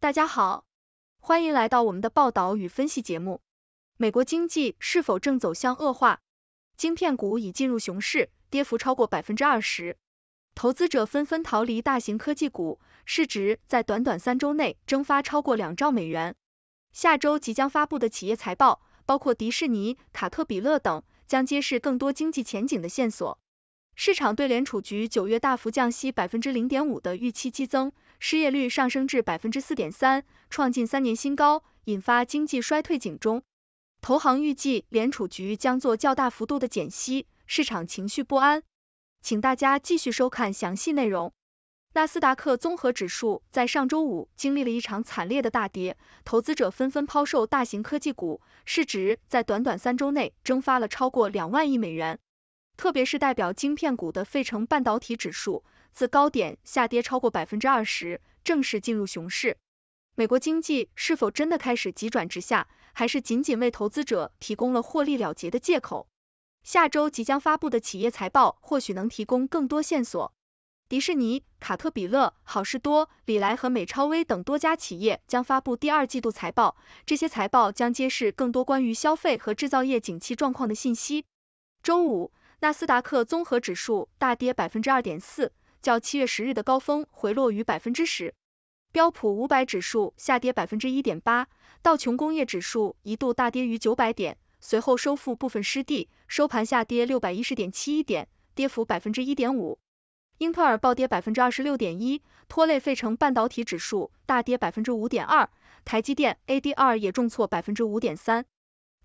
大家好，欢迎来到我们的报道与分析节目。美国经济是否正走向恶化？晶片股已进入熊市，跌幅超过百分之二十，投资者纷纷逃离大型科技股，市值在短短三周内蒸发超过两兆美元。下周即将发布的企业财报，包括迪士尼、卡特彼勒等，将揭示更多经济前景的线索。市场对联储局九月大幅降息百分之零点五的预期激增。失业率上升至百分之四点三，创近三年新高，引发经济衰退警钟。投行预计联储局将做较大幅度的减息，市场情绪不安。请大家继续收看详细内容。纳斯达克综合指数在上周五经历了一场惨烈的大跌，投资者纷纷抛售大型科技股，市值在短短三周内蒸发了超过两万亿美元。特别是代表晶片股的费城半导体指数。自高点下跌超过百分之二十，正式进入熊市。美国经济是否真的开始急转直下，还是仅仅为投资者提供了获利了结的借口？下周即将发布的企业财报或许能提供更多线索。迪士尼、卡特彼勒、好事多、李来和美超威等多家企业将发布第二季度财报，这些财报将揭示更多关于消费和制造业景气状况的信息。周五，纳斯达克综合指数大跌百分之二点四。较七月十日的高峰回落于百分之十，标普五百指数下跌百分之一点八，道琼工业指数一度大跌逾九百点，随后收复部分失地，收盘下跌六百一十点七一点，跌幅百分之一点五。英特尔暴跌百分之二十六点一，拖累费城半导体指数大跌百分之五点二，台积电 ADR 也重挫百分之五点三。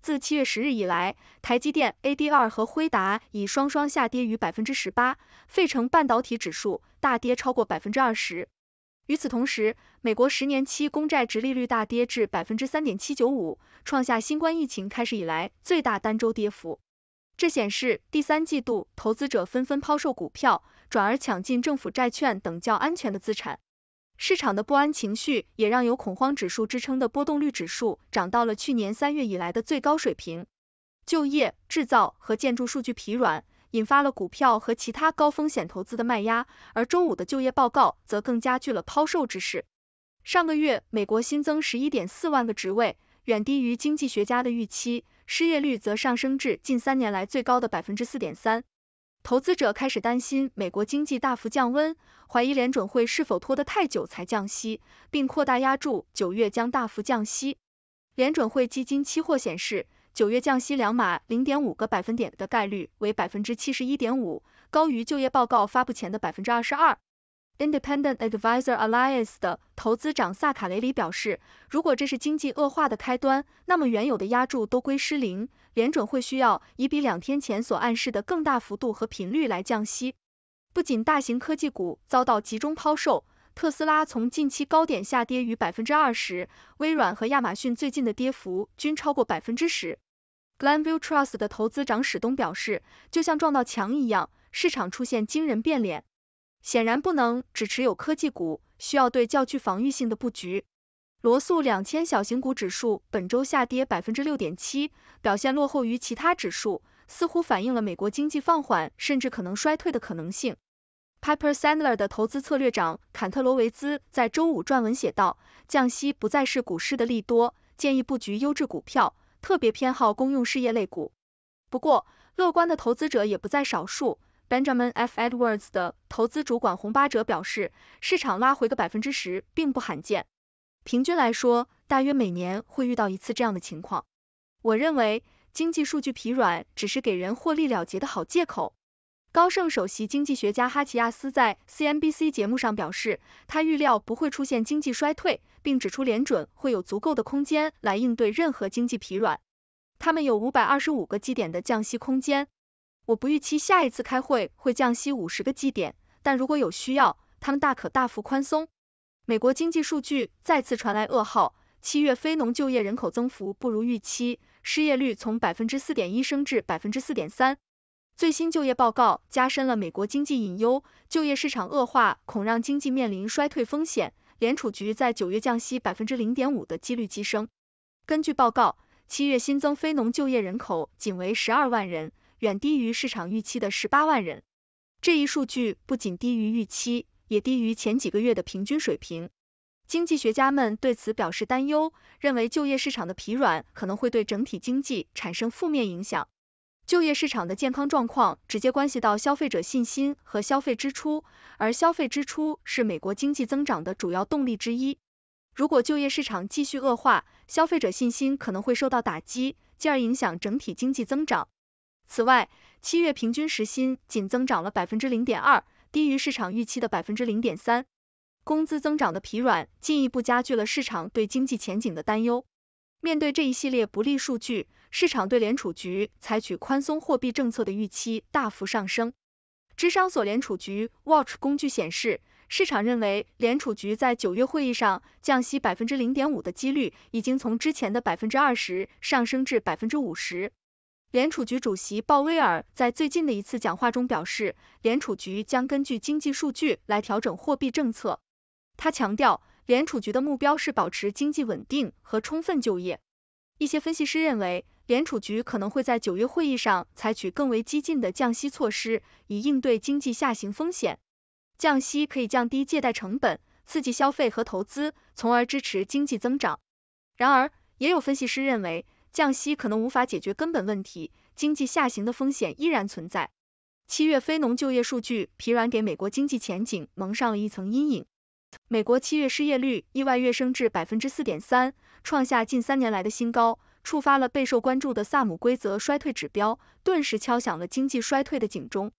自七月十日以来，台积电 ADR 和辉达已双双下跌逾百分之十八，费城半导体指数大跌超过百分之二十。与此同时，美国十年期公债直利率大跌至百分之三点七九五，创下新冠疫情开始以来最大单周跌幅。这显示第三季度投资者纷纷抛售股票，转而抢进政府债券等较安全的资产。市场的不安情绪也让有恐慌指数支撑的波动率指数涨到了去年三月以来的最高水平。就业、制造和建筑数据疲软，引发了股票和其他高风险投资的卖压，而周五的就业报告则更加剧了抛售之势。上个月，美国新增十一点四万个职位，远低于经济学家的预期，失业率则上升至近三年来最高的百分之四点三。投资者开始担心美国经济大幅降温，怀疑联准会是否拖得太久才降息，并扩大压注九月将大幅降息。联准会基金期货显示，九月降息两码零点五个百分点的概率为百分之七十一点五，高于就业报告发布前的百分之二十二。Independent Advisor Alliance 的投资长萨卡雷里表示，如果这是经济恶化的开端，那么原有的压注都归失灵。联准会需要以比两天前所暗示的更大幅度和频率来降息。不仅大型科技股遭到集中抛售，特斯拉从近期高点下跌逾百分之二十，微软和亚马逊最近的跌幅均超过百分之十。Glenview Trust 的投资长史东表示，就像撞到墙一样，市场出现惊人变脸。显然不能只持有科技股，需要对较具防御性的布局。罗素两千小型股指数本周下跌百分之六点七，表现落后于其他指数，似乎反映了美国经济放缓甚至可能衰退的可能性。Piper Sandler 的投资策略长坎特罗维兹在周五撰文写道，降息不再是股市的利多，建议布局优质股票，特别偏好公用事业类股。不过，乐观的投资者也不在少数。Benjamin F Edwards 的投资主管洪巴哲表示，市场拉回个百分之十并不罕见。平均来说，大约每年会遇到一次这样的情况。我认为，经济数据疲软只是给人获利了结的好借口。高盛首席经济学家哈奇亚斯在 CNBC 节目上表示，他预料不会出现经济衰退，并指出联准会有足够的空间来应对任何经济疲软。他们有五百二十五个基点的降息空间。我不预期下一次开会会降息五十个基点，但如果有需要，他们大可大幅宽松。美国经济数据再次传来噩耗，七月非农就业人口增幅不如预期，失业率从百分之四点一升至百分之四点三。最新就业报告加深了美国经济隐忧，就业市场恶化恐让经济面临衰退风险，联储局在九月降息百分之零点五的几率激升。根据报告，七月新增非农就业人口仅为十二万人，远低于市场预期的十八万人。这一数据不仅低于预期。也低于前几个月的平均水平，经济学家们对此表示担忧，认为就业市场的疲软可能会对整体经济产生负面影响。就业市场的健康状况直接关系到消费者信心和消费支出，而消费支出是美国经济增长的主要动力之一。如果就业市场继续恶化，消费者信心可能会受到打击，进而影响整体经济增长。此外，七月平均时薪仅增长了百分之零点二。低于市场预期的百分之零点三，工资增长的疲软进一步加剧了市场对经济前景的担忧。面对这一系列不利数据，市场对联储局采取宽松货币政策的预期大幅上升。智商所联储局 Watch 工具显示，市场认为联储局在九月会议上降息百分之零点五的几率已经从之前的百分之二十上升至百分之五十。联储局主席鲍威尔在最近的一次讲话中表示，联储局将根据经济数据来调整货币政策。他强调，联储局的目标是保持经济稳定和充分就业。一些分析师认为，联储局可能会在九月会议上采取更为激进的降息措施，以应对经济下行风险。降息可以降低借贷成本，刺激消费和投资，从而支持经济增长。然而，也有分析师认为。降息可能无法解决根本问题，经济下行的风险依然存在。七月非农就业数据疲软，给美国经济前景蒙上了一层阴影。美国七月失业率意外跃升至百分之四点三，创下近三年来的新高，触发了备受关注的萨姆规则衰退指标，顿时敲响了经济衰退的警钟。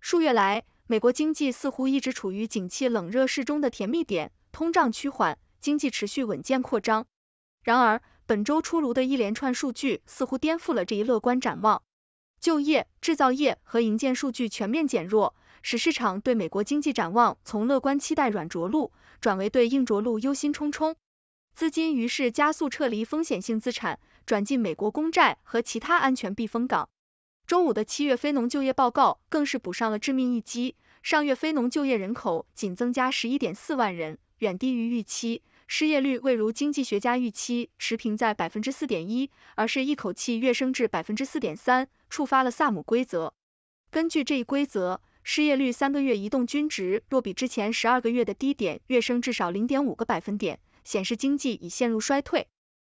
数月来，美国经济似乎一直处于景气冷热适中的甜蜜点，通胀趋缓，经济持续稳健扩张。然而，本周出炉的一连串数据似乎颠覆了这一乐观展望。就业、制造业和营建数据全面减弱，使市场对美国经济展望从乐观期待软着陆，转为对硬着陆忧心忡忡。资金于是加速撤离风险性资产，转进美国公债和其他安全避风港。周五的七月非农就业报告更是补上了致命一击。上月非农就业人口仅增加十一点四万人，远低于预期。失业率未如经济学家预期持平在百分之四点一，而是一口气跃升至百分之四点三，触发了萨姆规则。根据这一规则，失业率三个月移动均值若比之前十二个月的低点跃升至少零点五个百分点，显示经济已陷入衰退。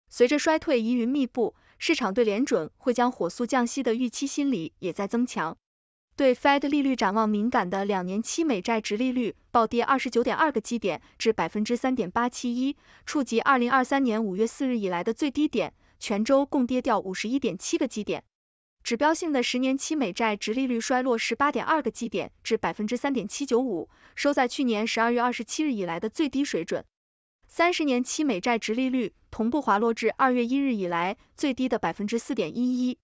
随着衰退疑云密布，市场对联准会将火速降息的预期心理也在增强。对 Fed 利率展望敏感的两年期美债直利率暴跌29.2个基点至3.871，触及2023年5月4日以来的最低点，全周共跌掉51.7个基点。指标性的十年期美债直利率衰落18.2个基点至3.795，收在去年12月27日以来的最低水准。三十年期美债直利率同步滑落至2月1日以来最低的4.11。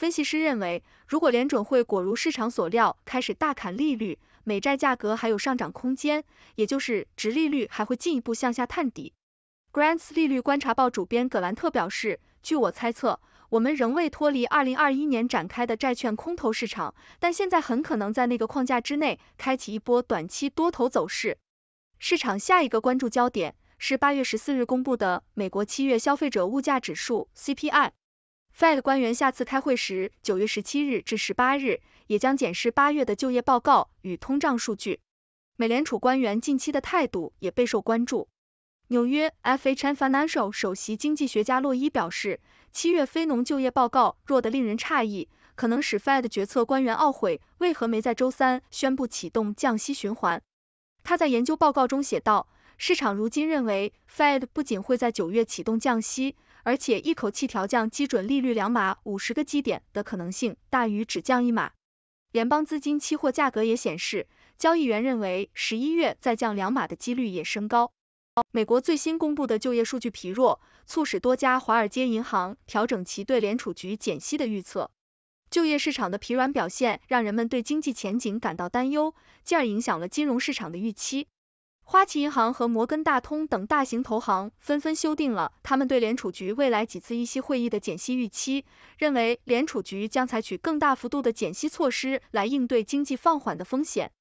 分析师认为，如果联准会果如市场所料开始大砍利率，美债价格还有上涨空间，也就是值利率还会进一步向下探底。Grants 利率观察报主编葛兰特表示，据我猜测，我们仍未脱离2021年展开的债券空头市场，但现在很可能在那个框架之内开启一波短期多头走势。市场下一个关注焦点是8月14日公布的美国七月消费者物价指数 （CPI）。Fed 官员下次开会时，九月十七日至十八日，也将检视八月的就业报告与通胀数据。美联储官员近期的态度也备受关注。纽约 FHN Financial 首席经济学家洛伊表示，七月非农就业报告弱得令人诧异，可能使 Fed 决策官员懊悔为何没在周三宣布启动降息循环。他在研究报告中写道，市场如今认为 Fed 不仅会在九月启动降息。而且，一口气调降基准利率两码五十个基点的可能性大于只降一码。联邦资金期货价格也显示，交易员认为十一月再降两码的几率也升高。美国最新公布的就业数据疲弱，促使多家华尔街银行调整其对联储局减息的预测。就业市场的疲软表现，让人们对经济前景感到担忧，进而影响了金融市场的预期。花旗银行和摩根大通等大型投行纷纷修订了他们对联储局未来几次议息会议的减息预期，认为联储局将采取更大幅度的减息措施来应对经济放缓的风险。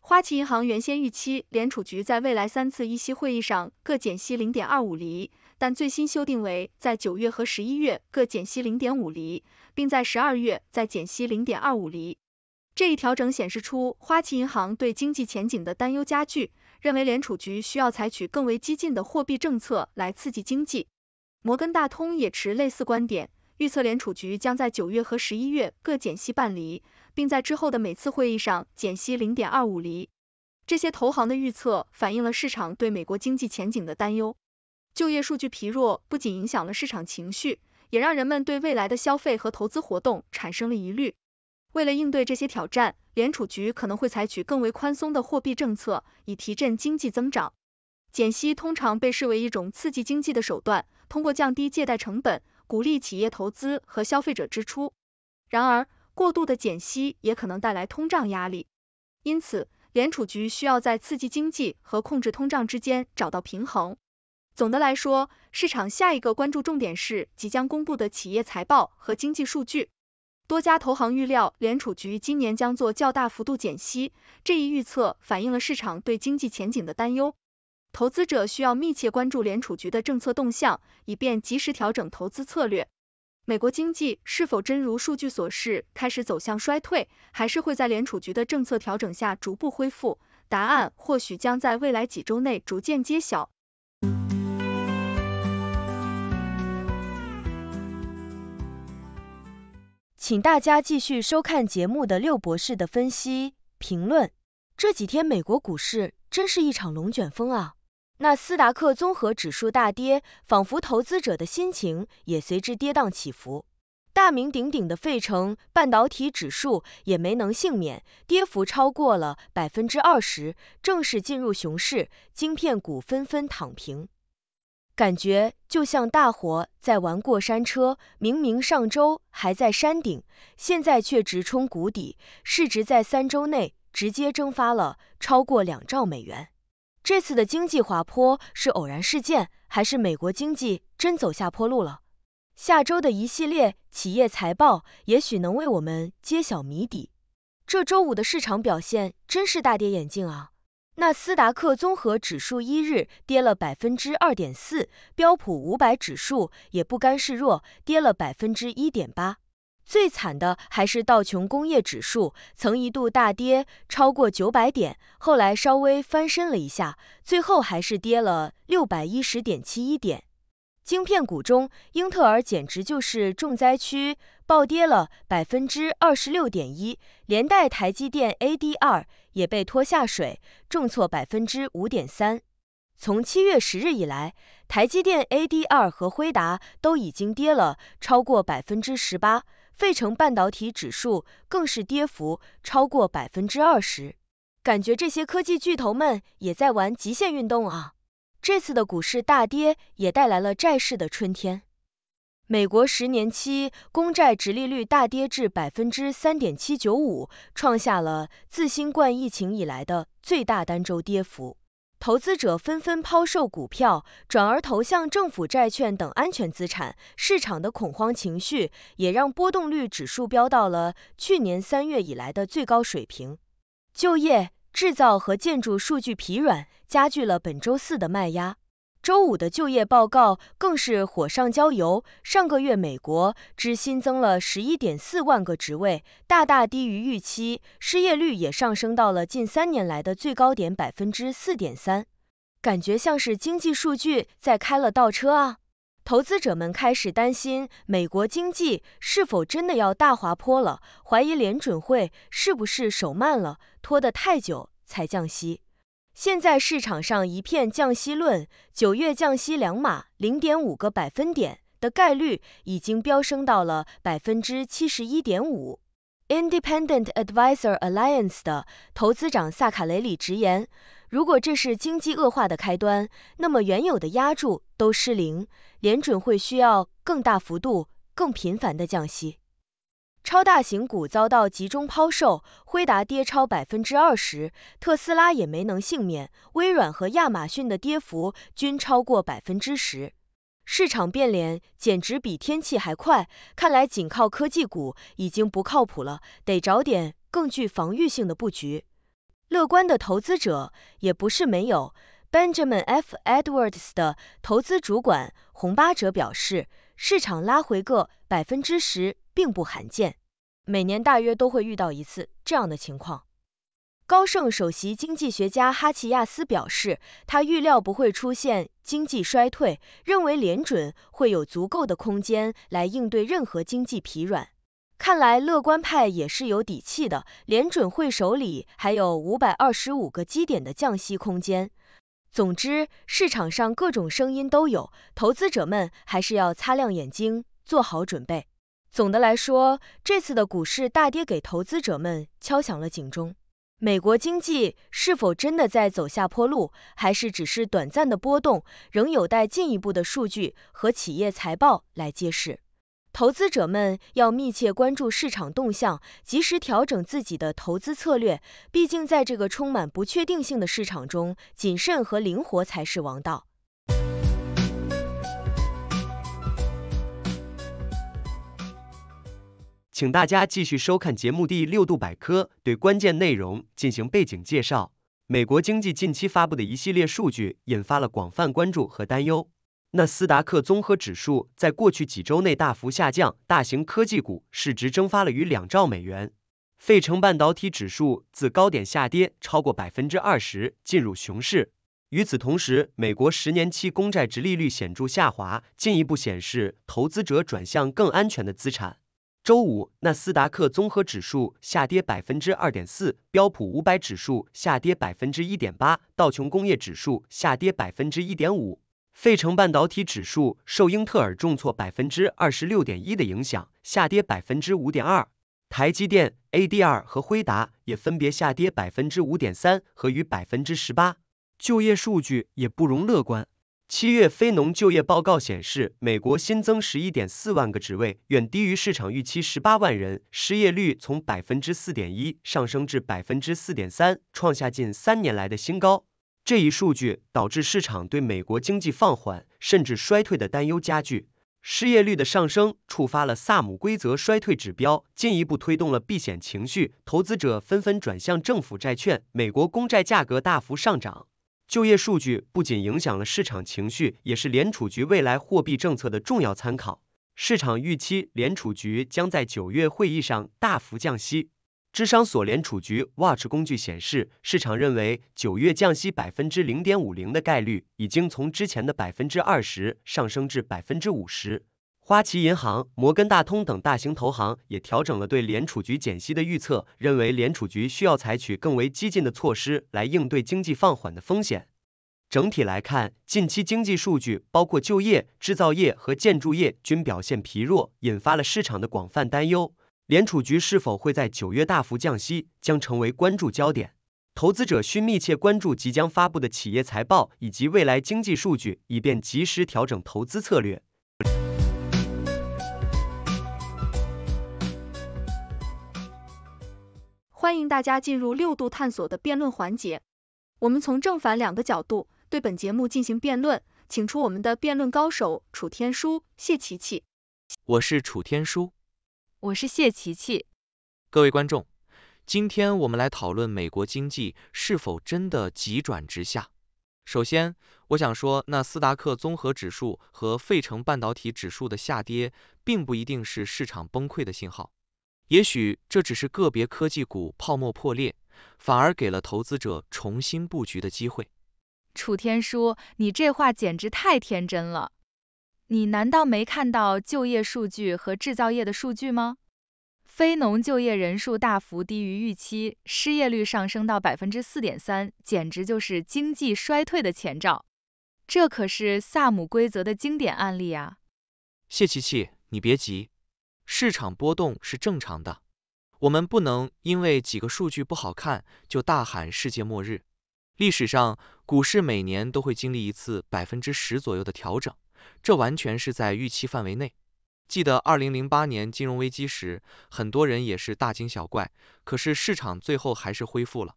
花旗银行原先预期联储局在未来三次议息会议上各减息零点二五厘，但最新修订为在九月和十一月各减息零点五厘，并在十二月再减息零点二五厘。这一调整显示出花旗银行对经济前景的担忧加剧。认为联储局需要采取更为激进的货币政策来刺激经济。摩根大通也持类似观点，预测联储局将在九月和十一月各减息半厘，并在之后的每次会议上减息零点二五厘。这些投行的预测反映了市场对美国经济前景的担忧。就业数据疲弱不仅影响了市场情绪，也让人们对未来的消费和投资活动产生了疑虑。为了应对这些挑战，联储局可能会采取更为宽松的货币政策，以提振经济增长。减息通常被视为一种刺激经济的手段，通过降低借贷成本，鼓励企业投资和消费者支出。然而，过度的减息也可能带来通胀压力，因此联储局需要在刺激经济和控制通胀之间找到平衡。总的来说，市场下一个关注重点是即将公布的企业财报和经济数据。多家投行预料，联储局今年将做较大幅度减息。这一预测反映了市场对经济前景的担忧。投资者需要密切关注联储局的政策动向，以便及时调整投资策略。美国经济是否真如数据所示开始走向衰退，还是会在联储局的政策调整下逐步恢复？答案或许将在未来几周内逐渐揭晓。请大家继续收看节目的六博士的分析评论。这几天美国股市真是一场龙卷风啊！那斯达克综合指数大跌，仿佛投资者的心情也随之跌宕起伏。大名鼎鼎的费城半导体指数也没能幸免，跌幅超过了百分之二十，正式进入熊市，晶片股纷纷躺平。感觉就像大伙在玩过山车，明明上周还在山顶，现在却直冲谷底。市值在三周内直接蒸发了超过两兆美元。这次的经济滑坡是偶然事件，还是美国经济真走下坡路了？下周的一系列企业财报也许能为我们揭晓谜底。这周五的市场表现真是大跌眼镜啊！纳斯达克综合指数一日跌了百分之二点四，标普五百指数也不甘示弱，跌了百分之一点八。最惨的还是道琼工业指数，曾一度大跌超过九百点，后来稍微翻身了一下，最后还是跌了六百一十点七一点。晶片股中，英特尔简直就是重灾区，暴跌了百分之二十六点一，连带台积电 ADR 也被拖下水，重挫百分之五点三。从七月十日以来，台积电 ADR 和辉达都已经跌了超过百分之十八，费城半导体指数更是跌幅超过百分之二十。感觉这些科技巨头们也在玩极限运动啊！这次的股市大跌也带来了债市的春天。美国十年期公债直利率大跌至百分之三点七九五，创下了自新冠疫情以来的最大单周跌幅。投资者纷纷抛售股票，转而投向政府债券等安全资产。市场的恐慌情绪也让波动率指数飙到了去年三月以来的最高水平。就业。制造和建筑数据疲软，加剧了本周四的卖压。周五的就业报告更是火上浇油。上个月美国只新增了十一点四万个职位，大大低于预期，失业率也上升到了近三年来的最高点百分之四点三。感觉像是经济数据在开了倒车啊！投资者们开始担心美国经济是否真的要大滑坡了，怀疑联准会是不是手慢了，拖得太久才降息。现在市场上一片降息论，九月降息两码零点五个百分点的概率已经飙升到了百分之七十一点五。Independent Advisor Alliance 的投资长萨卡雷里直言。如果这是经济恶化的开端，那么原有的压住都失灵，联准会需要更大幅度、更频繁的降息。超大型股遭到集中抛售，辉达跌超百分之二十，特斯拉也没能幸免，微软和亚马逊的跌幅均超过百分之十。市场变脸简直比天气还快，看来仅靠科技股已经不靠谱了，得找点更具防御性的布局。乐观的投资者也不是没有。Benjamin F. Edwards 的投资主管洪巴哲表示，市场拉回个百分之十并不罕见，每年大约都会遇到一次这样的情况。高盛首席经济学家哈奇亚斯表示，他预料不会出现经济衰退，认为联准会有足够的空间来应对任何经济疲软。看来乐观派也是有底气的，联准会手里还有五百二十五个基点的降息空间。总之，市场上各种声音都有，投资者们还是要擦亮眼睛，做好准备。总的来说，这次的股市大跌给投资者们敲响了警钟。美国经济是否真的在走下坡路，还是只是短暂的波动，仍有待进一步的数据和企业财报来揭示。投资者们要密切关注市场动向，及时调整自己的投资策略。毕竟，在这个充满不确定性的市场中，谨慎和灵活才是王道。请大家继续收看节目第六度百科，对关键内容进行背景介绍。美国经济近期发布的一系列数据引发了广泛关注和担忧。纳斯达克综合指数在过去几周内大幅下降，大型科技股市值蒸发了逾两兆美元。费城半导体指数自高点下跌超过百分之二十，进入熊市。与此同时，美国十年期公债殖利率显著下滑，进一步显示投资者转向更安全的资产。周五，纳斯达克综合指数下跌百分之二点四，标普五百指数下跌百分之一点八，道琼工业指数下跌百分之一点五。费城半导体指数受英特尔重挫百分之二十六点一的影响，下跌百分之五点二。台积电、ADR 和辉达也分别下跌百分之五点三和逾百分之十八。就业数据也不容乐观。七月非农就业报告显示，美国新增十一点四万个职位，远低于市场预期十八万人。失业率从百分之四点一上升至百分之四点三，创下近三年来的新高。这一数据导致市场对美国经济放缓甚至衰退的担忧加剧，失业率的上升触发了萨姆规则衰退指标，进一步推动了避险情绪，投资者纷纷转向政府债券，美国公债价格大幅上涨。就业数据不仅影响了市场情绪，也是联储局未来货币政策的重要参考。市场预期联储局将在九月会议上大幅降息。智商所联储局 Watch 工具显示，市场认为九月降息百分之零点五零的概率已经从之前的百分之二十上升至百分之五十。花旗银行、摩根大通等大型投行也调整了对联储局减息的预测，认为联储局需要采取更为激进的措施来应对经济放缓的风险。整体来看，近期经济数据包括就业、制造业和建筑业均表现疲弱，引发了市场的广泛担忧。联储局是否会在九月大幅降息将成为关注焦点，投资者需密切关注即将发布的企业财报以及未来经济数据，以便及时调整投资策略。欢迎大家进入六度探索的辩论环节，我们从正反两个角度对本节目进行辩论，请出我们的辩论高手楚天舒、谢琪琪。我是楚天舒。我是谢琪琪，各位观众，今天我们来讨论美国经济是否真的急转直下。首先，我想说，那斯达克综合指数和费城半导体指数的下跌，并不一定是市场崩溃的信号，也许这只是个别科技股泡沫破裂，反而给了投资者重新布局的机会。楚天舒，你这话简直太天真了。你难道没看到就业数据和制造业的数据吗？非农就业人数大幅低于预期，失业率上升到百分之四点三，简直就是经济衰退的前兆。这可是萨姆规则的经典案例啊！谢琪琪，你别急，市场波动是正常的，我们不能因为几个数据不好看就大喊世界末日。历史上，股市每年都会经历一次百分之十左右的调整。这完全是在预期范围内。记得二零零八年金融危机时，很多人也是大惊小怪，可是市场最后还是恢复了。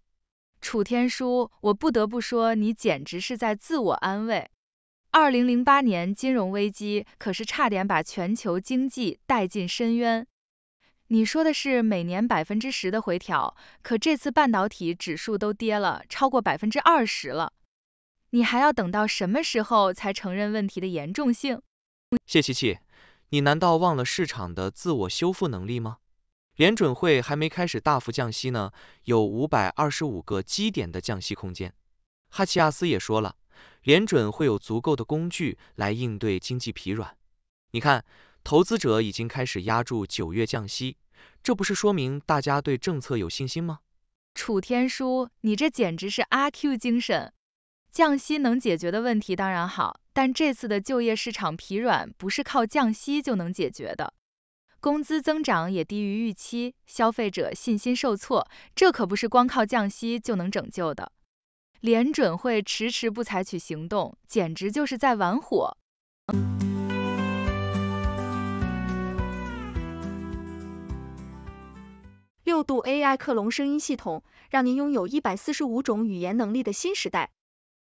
楚天舒，我不得不说，你简直是在自我安慰。二零零八年金融危机可是差点把全球经济带进深渊。你说的是每年百分之十的回调，可这次半导体指数都跌了超过百分之二十了。你还要等到什么时候才承认问题的严重性？谢琪琪，你难道忘了市场的自我修复能力吗？联准会还没开始大幅降息呢，有五百二十五个基点的降息空间。哈奇亚斯也说了，联准会有足够的工具来应对经济疲软。你看，投资者已经开始压住九月降息，这不是说明大家对政策有信心吗？楚天舒，你这简直是阿 Q 精神！降息能解决的问题当然好，但这次的就业市场疲软不是靠降息就能解决的。工资增长也低于预期，消费者信心受挫，这可不是光靠降息就能拯救的。联准会迟迟不采取行动，简直就是在玩火。六度 AI 克隆声音系统，让您拥有一百四十五种语言能力的新时代。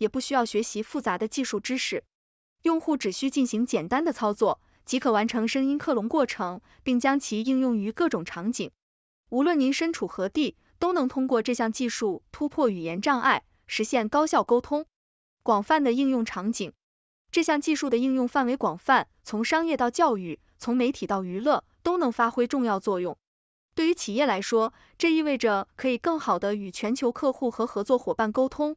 也不需要学习复杂的技术知识，用户只需进行简单的操作，即可完成声音克隆过程，并将其应用于各种场景。无论您身处何地，都能通过这项技术突破语言障碍，实现高效沟通。广泛的应用场景，这项技术的应用范围广泛，从商业到教育，从媒体到娱乐，都能发挥重要作用。对于企业来说，这意味着可以更好的与全球客户和合作伙伴沟通。